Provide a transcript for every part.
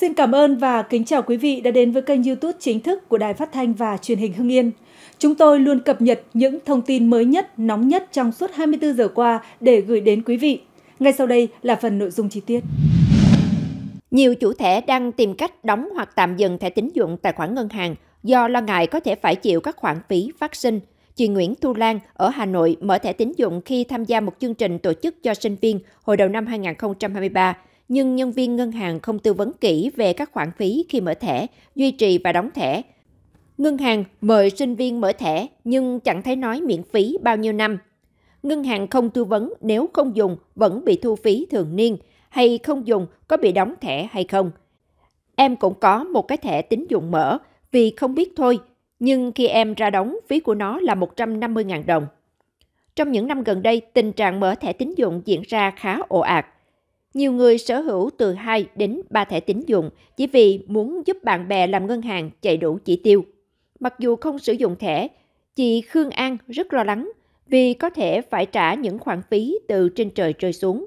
Xin cảm ơn và kính chào quý vị đã đến với kênh YouTube chính thức của Đài Phát thanh và Truyền hình Hưng Yên. Chúng tôi luôn cập nhật những thông tin mới nhất, nóng nhất trong suốt 24 giờ qua để gửi đến quý vị. Ngay sau đây là phần nội dung chi tiết. Nhiều chủ thẻ đang tìm cách đóng hoặc tạm dừng thẻ tín dụng tài khoản ngân hàng do lo ngại có thể phải chịu các khoản phí phát sinh. Chị Nguyễn Thu Lan ở Hà Nội mở thẻ tín dụng khi tham gia một chương trình tổ chức cho sinh viên hồi đầu năm 2023 nhưng nhân viên ngân hàng không tư vấn kỹ về các khoản phí khi mở thẻ, duy trì và đóng thẻ. Ngân hàng mời sinh viên mở thẻ nhưng chẳng thấy nói miễn phí bao nhiêu năm. Ngân hàng không tư vấn nếu không dùng vẫn bị thu phí thường niên hay không dùng có bị đóng thẻ hay không. Em cũng có một cái thẻ tín dụng mở vì không biết thôi, nhưng khi em ra đóng phí của nó là 150.000 đồng. Trong những năm gần đây, tình trạng mở thẻ tín dụng diễn ra khá ồ ạt. Nhiều người sở hữu từ 2 đến 3 thẻ tín dụng chỉ vì muốn giúp bạn bè làm ngân hàng chạy đủ chỉ tiêu. Mặc dù không sử dụng thẻ, chị Khương An rất lo lắng vì có thể phải trả những khoản phí từ trên trời rơi xuống.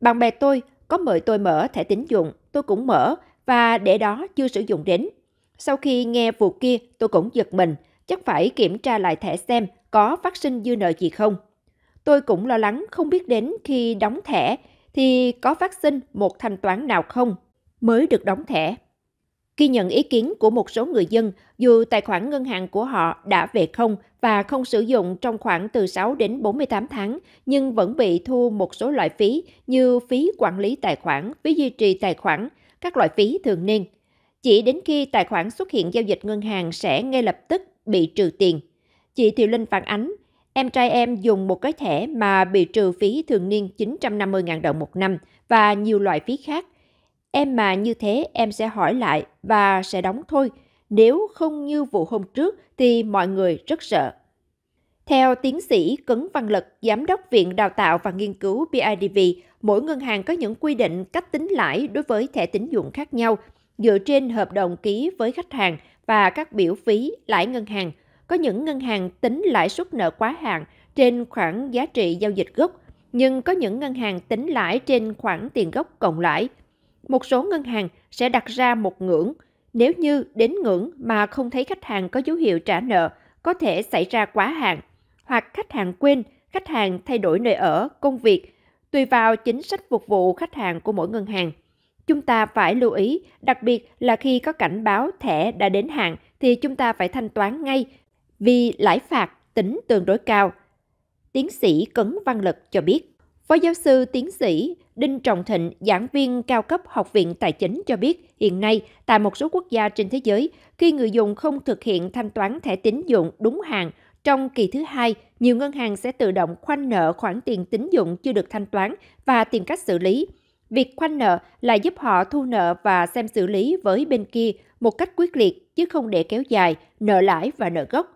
Bạn bè tôi có mời tôi mở thẻ tín dụng, tôi cũng mở và để đó chưa sử dụng đến. Sau khi nghe vụ kia, tôi cũng giật mình, chắc phải kiểm tra lại thẻ xem có phát sinh dư nợ gì không. Tôi cũng lo lắng không biết đến khi đóng thẻ thì có phát sinh một thanh toán nào không mới được đóng thẻ. Khi nhận ý kiến của một số người dân, dù tài khoản ngân hàng của họ đã về không và không sử dụng trong khoảng từ 6 đến 48 tháng, nhưng vẫn bị thu một số loại phí như phí quản lý tài khoản, phí duy trì tài khoản, các loại phí thường niên. Chỉ đến khi tài khoản xuất hiện giao dịch ngân hàng sẽ ngay lập tức bị trừ tiền. Chị Thiều Linh phản ánh, Em trai em dùng một cái thẻ mà bị trừ phí thường niên 950.000 đồng một năm và nhiều loại phí khác. Em mà như thế em sẽ hỏi lại và sẽ đóng thôi. Nếu không như vụ hôm trước thì mọi người rất sợ. Theo tiến sĩ Cấn Văn Lực, Giám đốc Viện Đào tạo và Nghiên cứu BIDV, mỗi ngân hàng có những quy định cách tính lãi đối với thẻ tín dụng khác nhau, dựa trên hợp đồng ký với khách hàng và các biểu phí lãi ngân hàng – có những ngân hàng tính lãi suất nợ quá hạn trên khoản giá trị giao dịch gốc, nhưng có những ngân hàng tính lãi trên khoản tiền gốc cộng lãi. Một số ngân hàng sẽ đặt ra một ngưỡng, nếu như đến ngưỡng mà không thấy khách hàng có dấu hiệu trả nợ, có thể xảy ra quá hạn, hoặc khách hàng quên, khách hàng thay đổi nơi ở, công việc, tùy vào chính sách phục vụ khách hàng của mỗi ngân hàng. Chúng ta phải lưu ý, đặc biệt là khi có cảnh báo thẻ đã đến hạn thì chúng ta phải thanh toán ngay vì lãi phạt tính tương đối cao. Tiến sĩ Cấn Văn Lực cho biết, Phó giáo sư tiến sĩ Đinh Trọng Thịnh, giảng viên cao cấp Học viện Tài chính cho biết hiện nay tại một số quốc gia trên thế giới, khi người dùng không thực hiện thanh toán thẻ tín dụng đúng hàng trong kỳ thứ hai, nhiều ngân hàng sẽ tự động khoanh nợ khoản tiền tín dụng chưa được thanh toán và tìm cách xử lý. Việc khoanh nợ là giúp họ thu nợ và xem xử lý với bên kia một cách quyết liệt chứ không để kéo dài, nợ lãi và nợ gốc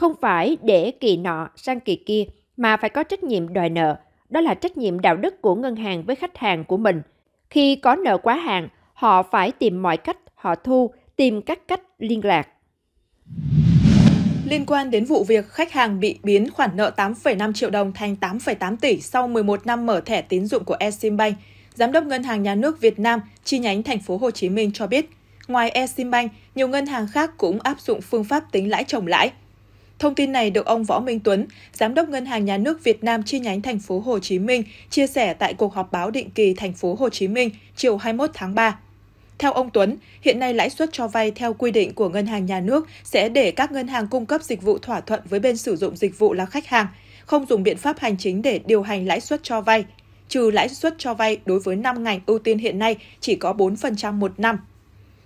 không phải để kỳ nọ sang kỳ kia mà phải có trách nhiệm đòi nợ. Đó là trách nhiệm đạo đức của ngân hàng với khách hàng của mình. Khi có nợ quá hạn, họ phải tìm mọi cách họ thu, tìm các cách liên lạc. Liên quan đến vụ việc khách hàng bị biến khoản nợ 8,5 triệu đồng thành 8,8 tỷ sau 11 năm mở thẻ tín dụng của Eximbank, Giám đốc Ngân hàng Nhà nước Việt Nam chi nhánh thành phố Hồ Chí Minh cho biết, ngoài Eximbank, nhiều ngân hàng khác cũng áp dụng phương pháp tính lãi chồng lãi Thông tin này được ông Võ Minh Tuấn, Giám đốc Ngân hàng Nhà nước Việt Nam chi nhánh thành phố Hồ Chí Minh chia sẻ tại cuộc họp báo định kỳ thành phố Hồ Chí Minh chiều 21 tháng 3. Theo ông Tuấn, hiện nay lãi suất cho vay theo quy định của ngân hàng nhà nước sẽ để các ngân hàng cung cấp dịch vụ thỏa thuận với bên sử dụng dịch vụ là khách hàng, không dùng biện pháp hành chính để điều hành lãi suất cho vay, trừ lãi suất cho vay đối với 5 ngành ưu tiên hiện nay chỉ có 4% một năm.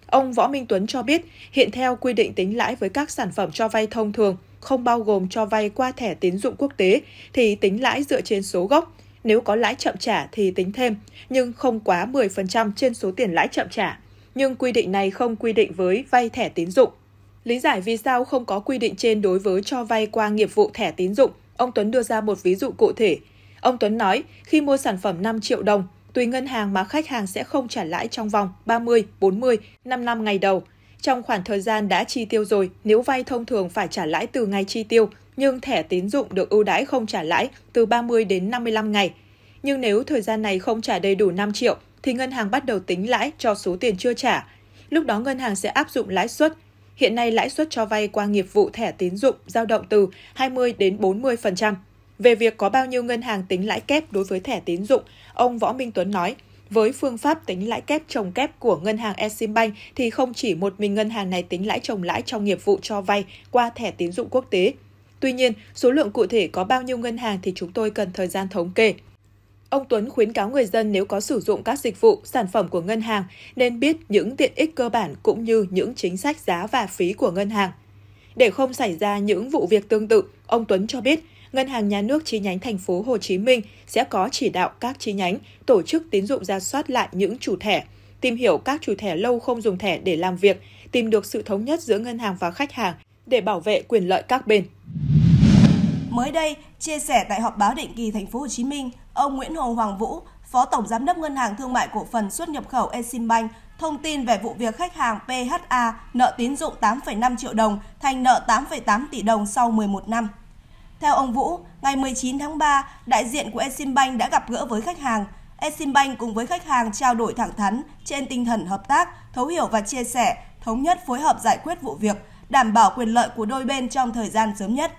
Ông Võ Minh Tuấn cho biết, hiện theo quy định tính lãi với các sản phẩm cho vay thông thường, không bao gồm cho vay qua thẻ tín dụng quốc tế thì tính lãi dựa trên số gốc, nếu có lãi chậm trả thì tính thêm, nhưng không quá 10% trên số tiền lãi chậm trả. Nhưng quy định này không quy định với vay thẻ tín dụng. Lý giải vì sao không có quy định trên đối với cho vay qua nghiệp vụ thẻ tín dụng, ông Tuấn đưa ra một ví dụ cụ thể. Ông Tuấn nói, khi mua sản phẩm 5 triệu đồng, tùy ngân hàng mà khách hàng sẽ không trả lãi trong vòng 30, 40, năm ngày đầu – trong khoảng thời gian đã chi tiêu rồi, nếu vay thông thường phải trả lãi từ ngày chi tiêu, nhưng thẻ tín dụng được ưu đãi không trả lãi từ 30 đến 55 ngày. Nhưng nếu thời gian này không trả đầy đủ 5 triệu, thì ngân hàng bắt đầu tính lãi cho số tiền chưa trả. Lúc đó ngân hàng sẽ áp dụng lãi suất. Hiện nay lãi suất cho vay qua nghiệp vụ thẻ tín dụng dao động từ 20 đến 40%. Về việc có bao nhiêu ngân hàng tính lãi kép đối với thẻ tín dụng, ông Võ Minh Tuấn nói – với phương pháp tính lãi kép trồng kép của ngân hàng Eximbank thì không chỉ một mình ngân hàng này tính lãi trồng lãi trong nghiệp vụ cho vay qua thẻ tín dụng quốc tế. Tuy nhiên, số lượng cụ thể có bao nhiêu ngân hàng thì chúng tôi cần thời gian thống kê. Ông Tuấn khuyến cáo người dân nếu có sử dụng các dịch vụ, sản phẩm của ngân hàng nên biết những tiện ích cơ bản cũng như những chính sách giá và phí của ngân hàng. Để không xảy ra những vụ việc tương tự, ông Tuấn cho biết Ngân hàng Nhà nước chi nhánh thành phố Hồ Chí Minh sẽ có chỉ đạo các chi nhánh tổ chức tín dụng ra soát lại những chủ thẻ, tìm hiểu các chủ thẻ lâu không dùng thẻ để làm việc, tìm được sự thống nhất giữa ngân hàng và khách hàng để bảo vệ quyền lợi các bên. Mới đây, chia sẻ tại họp báo định kỳ thành phố Hồ Chí Minh, ông Nguyễn Hồng Hoàng Vũ, Phó Tổng giám đốc Ngân hàng Thương mại Cổ phần Xuất nhập khẩu Eximbank thông tin về vụ việc khách hàng PHA nợ tín dụng 8,5 triệu đồng thành nợ 8,8 tỷ đồng sau 11 năm. Theo ông Vũ, ngày 19 tháng 3, đại diện của Eximbank đã gặp gỡ với khách hàng. Eximbank cùng với khách hàng trao đổi thẳng thắn trên tinh thần hợp tác, thấu hiểu và chia sẻ, thống nhất phối hợp giải quyết vụ việc, đảm bảo quyền lợi của đôi bên trong thời gian sớm nhất.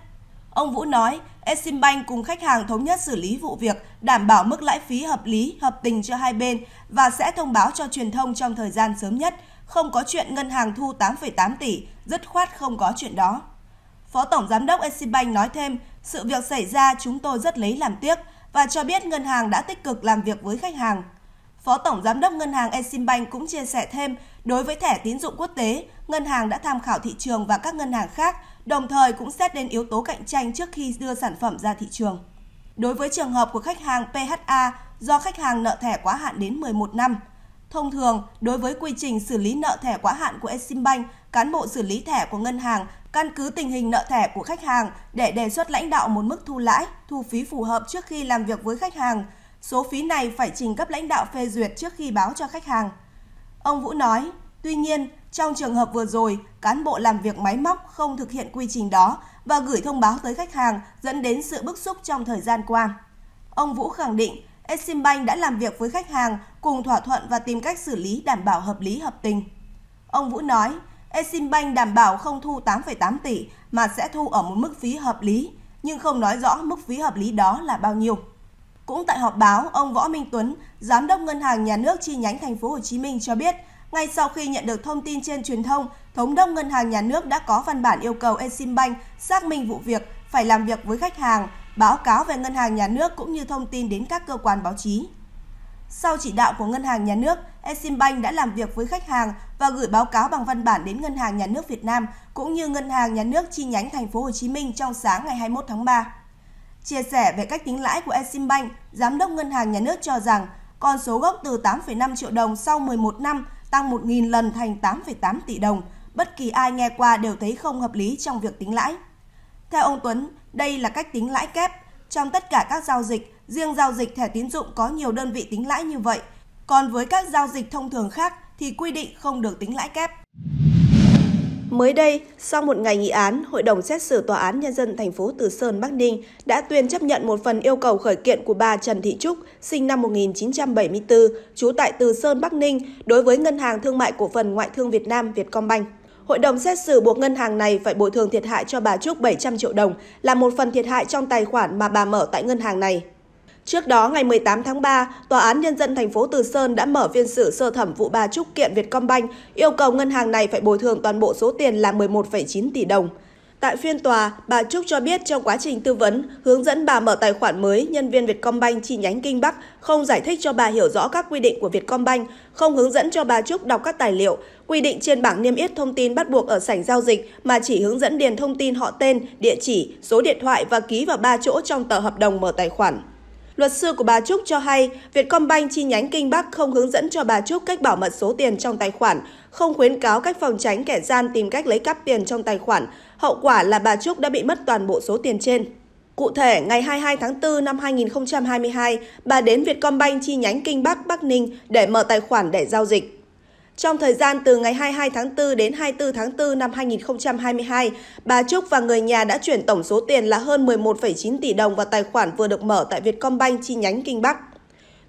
Ông Vũ nói, Eximbank cùng khách hàng thống nhất xử lý vụ việc, đảm bảo mức lãi phí hợp lý, hợp tình cho hai bên và sẽ thông báo cho truyền thông trong thời gian sớm nhất, không có chuyện ngân hàng thu 8,8 tỷ, dứt khoát không có chuyện đó. Phó Tổng Giám đốc Eximbank nói thêm, sự việc xảy ra chúng tôi rất lấy làm tiếc và cho biết ngân hàng đã tích cực làm việc với khách hàng. Phó Tổng Giám đốc Ngân hàng Eximbank cũng chia sẻ thêm, đối với thẻ tín dụng quốc tế, ngân hàng đã tham khảo thị trường và các ngân hàng khác, đồng thời cũng xét đến yếu tố cạnh tranh trước khi đưa sản phẩm ra thị trường. Đối với trường hợp của khách hàng PHA do khách hàng nợ thẻ quá hạn đến 11 năm, Thông thường, đối với quy trình xử lý nợ thẻ quá hạn của Exim Bank, cán bộ xử lý thẻ của ngân hàng căn cứ tình hình nợ thẻ của khách hàng để đề xuất lãnh đạo một mức thu lãi, thu phí phù hợp trước khi làm việc với khách hàng. Số phí này phải trình cấp lãnh đạo phê duyệt trước khi báo cho khách hàng. Ông Vũ nói, tuy nhiên, trong trường hợp vừa rồi, cán bộ làm việc máy móc không thực hiện quy trình đó và gửi thông báo tới khách hàng dẫn đến sự bức xúc trong thời gian qua. Ông Vũ khẳng định Exim Bank đã làm việc với khách hàng cùng thỏa thuận và tìm cách xử lý đảm bảo hợp lý hợp tình. Ông Vũ nói, Exim Bank đảm bảo không thu 8,8 tỷ mà sẽ thu ở một mức phí hợp lý, nhưng không nói rõ mức phí hợp lý đó là bao nhiêu. Cũng tại họp báo, ông Võ Minh Tuấn, Giám đốc Ngân hàng Nhà nước chi nhánh Thành phố Hồ Chí Minh cho biết, ngay sau khi nhận được thông tin trên truyền thông, Thống đốc Ngân hàng Nhà nước đã có văn bản yêu cầu Exim Bank xác minh vụ việc, phải làm việc với khách hàng, báo cáo về ngân hàng nhà nước cũng như thông tin đến các cơ quan báo chí. Sau chỉ đạo của Ngân hàng Nhà nước, Eximbank đã làm việc với khách hàng và gửi báo cáo bằng văn bản đến Ngân hàng Nhà nước Việt Nam cũng như Ngân hàng Nhà nước chi nhánh Thành phố Hồ Chí Minh trong sáng ngày 21 tháng 3. Chia sẻ về cách tính lãi của Eximbank, Giám đốc Ngân hàng Nhà nước cho rằng con số gốc từ 8,5 triệu đồng sau 11 năm tăng 1.000 lần thành 8,8 tỷ đồng. Bất kỳ ai nghe qua đều thấy không hợp lý trong việc tính lãi. Theo ông Tuấn, đây là cách tính lãi kép. Trong tất cả các giao dịch, riêng giao dịch thẻ tín dụng có nhiều đơn vị tính lãi như vậy. Còn với các giao dịch thông thường khác thì quy định không được tính lãi kép. Mới đây, sau một ngày nghị án, Hội đồng xét xử Tòa án Nhân dân thành phố Từ Sơn, Bắc Ninh đã tuyên chấp nhận một phần yêu cầu khởi kiện của bà Trần Thị Trúc, sinh năm 1974, trú tại Từ Sơn, Bắc Ninh, đối với Ngân hàng Thương mại Cổ phần Ngoại thương Việt Nam Vietcombank. Hội đồng xét xử buộc ngân hàng này phải bồi thường thiệt hại cho bà Trúc 700 triệu đồng là một phần thiệt hại trong tài khoản mà bà mở tại ngân hàng này. Trước đó, ngày 18 tháng 3, Tòa án Nhân dân thành phố Từ Sơn đã mở phiên xử sơ thẩm vụ bà Trúc kiện Vietcombank, yêu cầu ngân hàng này phải bồi thường toàn bộ số tiền là 11,9 tỷ đồng. Tại phiên tòa, bà Trúc cho biết trong quá trình tư vấn, hướng dẫn bà mở tài khoản mới, nhân viên Vietcombank chi nhánh Kinh Bắc không giải thích cho bà hiểu rõ các quy định của Vietcombank, không hướng dẫn cho bà Trúc đọc các tài liệu, quy định trên bảng niêm yết thông tin bắt buộc ở sảnh giao dịch mà chỉ hướng dẫn điền thông tin họ tên, địa chỉ, số điện thoại và ký vào ba chỗ trong tờ hợp đồng mở tài khoản. Luật sư của bà Trúc cho hay, Vietcombank chi nhánh Kinh Bắc không hướng dẫn cho bà Trúc cách bảo mật số tiền trong tài khoản, không khuyến cáo cách phòng tránh kẻ gian tìm cách lấy cắp tiền trong tài khoản. Hậu quả là bà Trúc đã bị mất toàn bộ số tiền trên. Cụ thể, ngày 22 tháng 4 năm 2022, bà đến Vietcombank chi nhánh Kinh Bắc Bắc Ninh để mở tài khoản để giao dịch. Trong thời gian từ ngày 22 tháng 4 đến 24 tháng 4 năm 2022, bà Trúc và người nhà đã chuyển tổng số tiền là hơn 11,9 tỷ đồng vào tài khoản vừa được mở tại Vietcombank chi nhánh Kinh Bắc.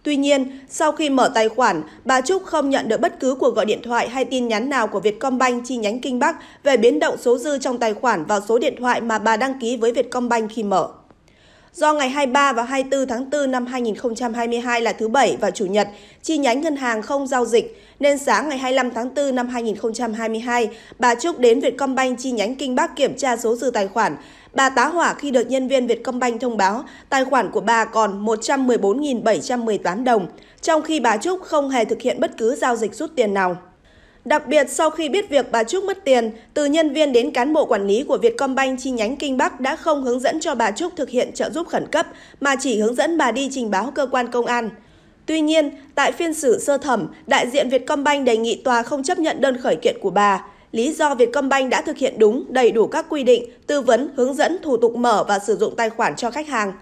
Tuy nhiên, sau khi mở tài khoản, bà Trúc không nhận được bất cứ cuộc gọi điện thoại hay tin nhắn nào của Vietcombank chi nhánh Kinh Bắc về biến động số dư trong tài khoản vào số điện thoại mà bà đăng ký với Vietcombank khi mở do ngày 23 và 24 tháng 4 năm 2022 là thứ Bảy và Chủ nhật, chi nhánh ngân hàng không giao dịch, nên sáng ngày 25 tháng 4 năm 2022, bà Trúc đến Vietcombank chi nhánh Kinh Bắc kiểm tra số dư tài khoản. Bà tá hỏa khi được nhân viên Vietcombank thông báo tài khoản của bà còn 114.718 đồng, trong khi bà Trúc không hề thực hiện bất cứ giao dịch rút tiền nào. Đặc biệt sau khi biết việc bà Trúc mất tiền, từ nhân viên đến cán bộ quản lý của Vietcombank chi nhánh Kinh Bắc đã không hướng dẫn cho bà Trúc thực hiện trợ giúp khẩn cấp mà chỉ hướng dẫn bà đi trình báo cơ quan công an. Tuy nhiên, tại phiên xử sơ thẩm, đại diện Vietcombank đề nghị tòa không chấp nhận đơn khởi kiện của bà. Lý do Vietcombank đã thực hiện đúng, đầy đủ các quy định, tư vấn, hướng dẫn thủ tục mở và sử dụng tài khoản cho khách hàng.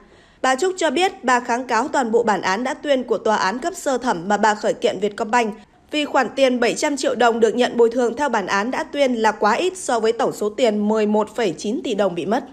Bà Trúc cho biết bà kháng cáo toàn bộ bản án đã tuyên của tòa án cấp sơ thẩm mà bà khởi kiện Vietcombank vì khoản tiền 700 triệu đồng được nhận bồi thường theo bản án đã tuyên là quá ít so với tổng số tiền 11,9 tỷ đồng bị mất.